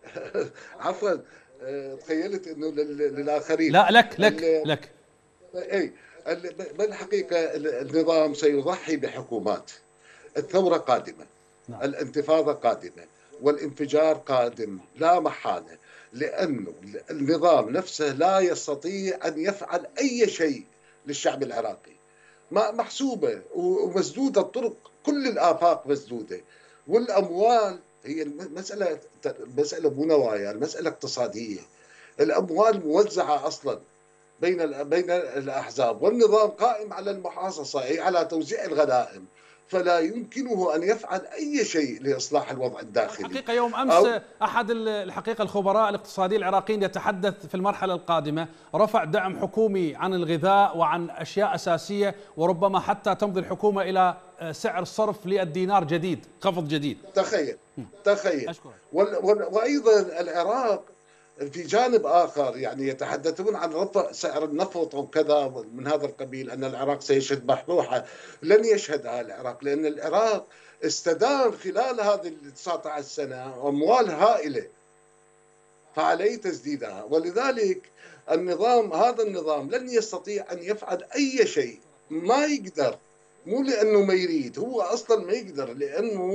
عفوا آه، تخيلت انه للاخرين لا لك لك لك اي بالحقيقة النظام سيضحي بحكومات الثورة قادمة نعم. الانتفاضة قادمة والانفجار قادم لا محالة لأنه النظام نفسه لا يستطيع أن يفعل أي شيء للشعب العراقي ما محسوبة ومسدودة الطرق كل الآفاق مسدودة والأموال هي المسألة مسألة مو نوايا المسألة اقتصادية الأموال موزعة أصلاً بين بين الاحزاب والنظام قائم على المحاصصه اي على توزيع الغنائم فلا يمكنه ان يفعل اي شيء لاصلاح الوضع الداخلي. حقيقه يوم امس احد الحقيقه الخبراء الاقتصاديين العراقيين يتحدث في المرحله القادمه رفع دعم حكومي عن الغذاء وعن اشياء اساسيه وربما حتى تمضي الحكومه الى آه، سعر صرف للدينار جديد، خفض جديد. تخيل تخيل أشكر. وايضا العراق في جانب آخر يعني يتحدثون عن رفع سعر النفط وكذا من هذا القبيل أن العراق سيشهد بحبوحة لن يشهدها العراق لأن العراق استدان خلال هذه ال 19 سنة أموال هائلة فعليه تسديدها ولذلك النظام هذا النظام لن يستطيع أن يفعل أي شيء ما يقدر مو لانه ما يريد هو اصلا ما يقدر لانه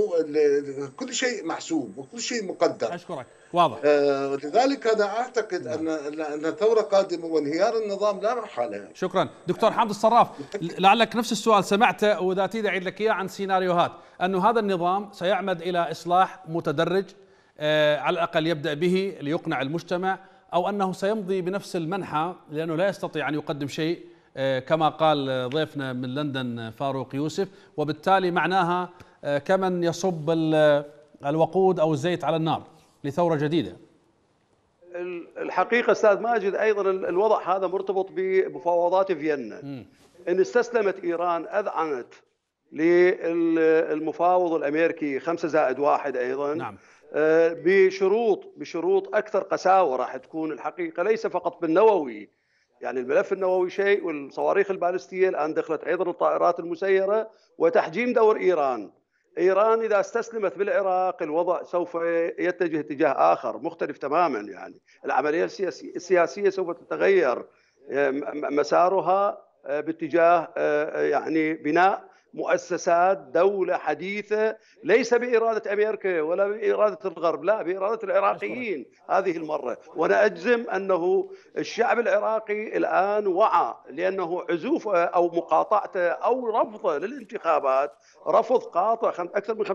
كل شيء محسوب وكل شيء مقدر اشكرك واضح آه لذلك انا اعتقد ان نعم. ان ثوره قادمه وانهيار النظام لا محاله شكرا دكتور حمد الصراف لعلك نفس السؤال سمعته واذا تريد اعيد لك اياه عن سيناريوهات انه هذا النظام سيعمد الى اصلاح متدرج آه على الاقل يبدا به ليقنع المجتمع او انه سيمضي بنفس المنحى لانه لا يستطيع ان يقدم شيء آه، كما قال ضيفنا من لندن آه، فاروق يوسف وبالتالي معناها آه، كمن يصب الوقود أو الزيت على النار لثورة جديدة الحقيقة أستاذ ماجد أيضا الوضع هذا مرتبط بمفاوضات فيينا إن استسلمت إيران أذعنت للمفاوض الأمريكي خمسة زائد واحد أيضا نعم. بشروط بشروط اكثر قساوه راح تكون الحقيقه ليس فقط بالنووي يعني الملف النووي شيء والصواريخ البالستيه الان دخلت ايضا الطائرات المسيره وتحجيم دور ايران. ايران اذا استسلمت بالعراق الوضع سوف يتجه اتجاه اخر مختلف تماما يعني العمليه السياسيه سوف تتغير مسارها آه، باتجاه آه، آه، يعني بناء مؤسسات دولة حديثة ليس بإرادة أمريكا ولا بإرادة الغرب لا بإرادة العراقيين هذه المرة وأنا أجزم أنه الشعب العراقي الآن وعى لأنه عزوفه أو مقاطعته أو رفضه للانتخابات رفض قاطع أكثر من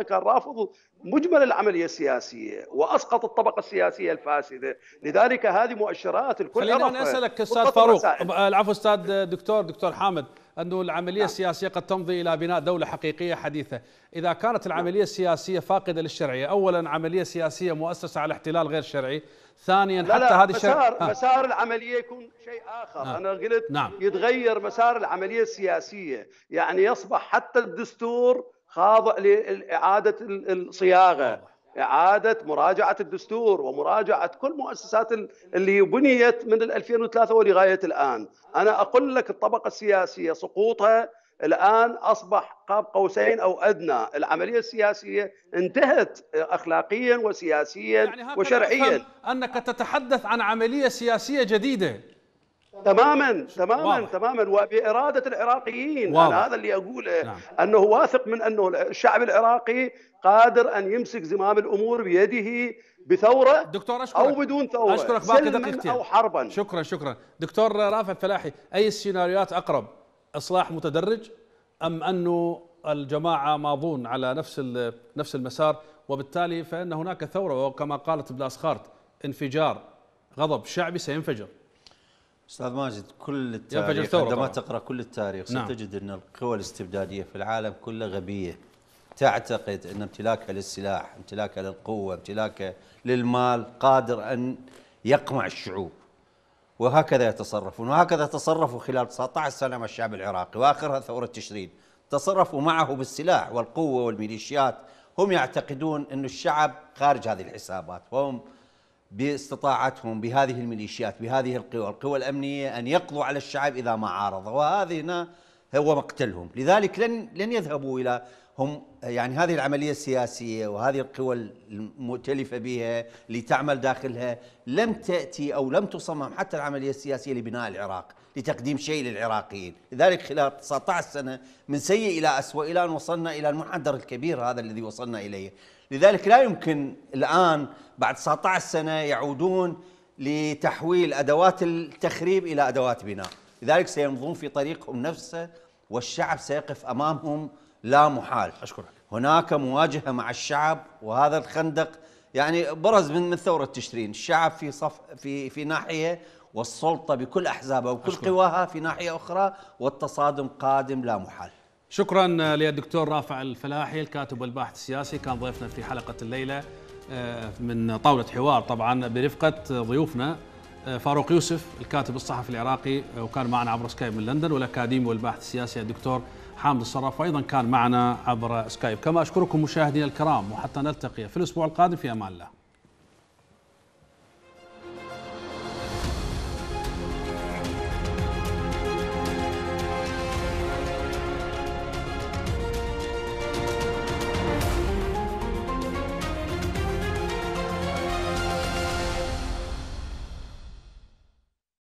85% كان رافض مجمل العملية السياسية وأسقط الطبقة السياسية الفاسدة لذلك هذه مؤشرات الكل خلينا أسألك أستاذ فاروق العفو أستاذ دكتور دكتور حامد أن العملية نعم. السياسية قد تمضي إلى بناء دولة حقيقية حديثة إذا كانت العملية السياسية فاقدة للشرعية أولا عملية سياسية مؤسسة على احتلال غير شرعي ثانيا لا حتى لا هذه مسار الشرع... آه. مسار العمليه يكون شيء اخر نعم. انا قلت نعم. يتغير مسار العمليه السياسيه يعني يصبح حتى الدستور خاضع لاعاده الصياغه إعادة مراجعة الدستور ومراجعة كل مؤسسات اللي بنيت من 2003 ولغاية الآن أنا أقول لك الطبقة السياسية سقوطها الآن أصبح قاب قوسين أو أدنى العملية السياسية انتهت أخلاقيا وسياسيا يعني وشرعيا أنك تتحدث عن عملية سياسية جديدة تماما تماما واضح. تماما وباراده العراقيين واضح. أنا هذا اللي اقوله نعم. انه واثق من انه الشعب العراقي قادر ان يمسك زمام الامور بيده بثوره دكتور أشكرك. او بدون ثوره اشكرك باقي دقيقتين او حربا شكرا شكرا دكتور رافع فلاحي اي السيناريوهات اقرب اصلاح متدرج ام انه الجماعه ماضون على نفس نفس المسار وبالتالي فان هناك ثوره وكما قالت بلاسخارت انفجار غضب شعبي سينفجر استاذ ماجد كل التاريخ عندما تقرا كل التاريخ نعم. ستجد ان القوى الاستبداديه في العالم كلها غبيه تعتقد ان امتلاكها للسلاح، امتلاكها للقوه، امتلاكها للمال قادر ان يقمع الشعوب. وهكذا يتصرفون، وهكذا تصرفوا خلال 19 سنه مع الشعب العراقي، واخرها ثوره تشرين. تصرفوا معه بالسلاح والقوه والميليشيات، هم يعتقدون ان الشعب خارج هذه الحسابات، وهم باستطاعتهم بهذه الميليشيات بهذه القوى القوى الأمنية أن يقضوا على الشعب إذا ما عارض وهذه هنا هو مقتلهم لذلك لن لن يذهبوا إلى هم يعني هذه العملية السياسية وهذه القوى المؤتلفة بها لتعمل داخلها لم تأتي أو لم تصمم حتى العملية السياسية لبناء العراق لتقديم شيء للعراقيين لذلك خلال 19 سنة من سيء إلى أسوأ إلى أن وصلنا إلى المنحدر الكبير هذا الذي وصلنا إليه لذلك لا يمكن الآن بعد 19 سنة يعودون لتحويل أدوات التخريب إلى أدوات بناء لذلك سيمضون في طريقهم نفسه والشعب سيقف أمامهم لا محال أشكرك هناك مواجهة مع الشعب وهذا الخندق يعني برز من من ثورة تشرين الشعب في صف في في ناحية والسلطة بكل أحزابها وكل قواها في ناحية أخرى والتصادم قادم لا محال شكرا للدكتور رافع الفلاحي الكاتب والباحث السياسي كان ضيفنا في حلقه الليله آه، من طاوله حوار طبعا برفقه ضيوفنا آه، فاروق يوسف الكاتب الصحفي العراقي آه، وكان معنا عبر سكايب من لندن والاكاديمي والباحث السياسي الدكتور حامد الصراف وايضا كان معنا عبر سكايب كما اشكركم مشاهدينا الكرام وحتى نلتقي في الاسبوع القادم في امان الله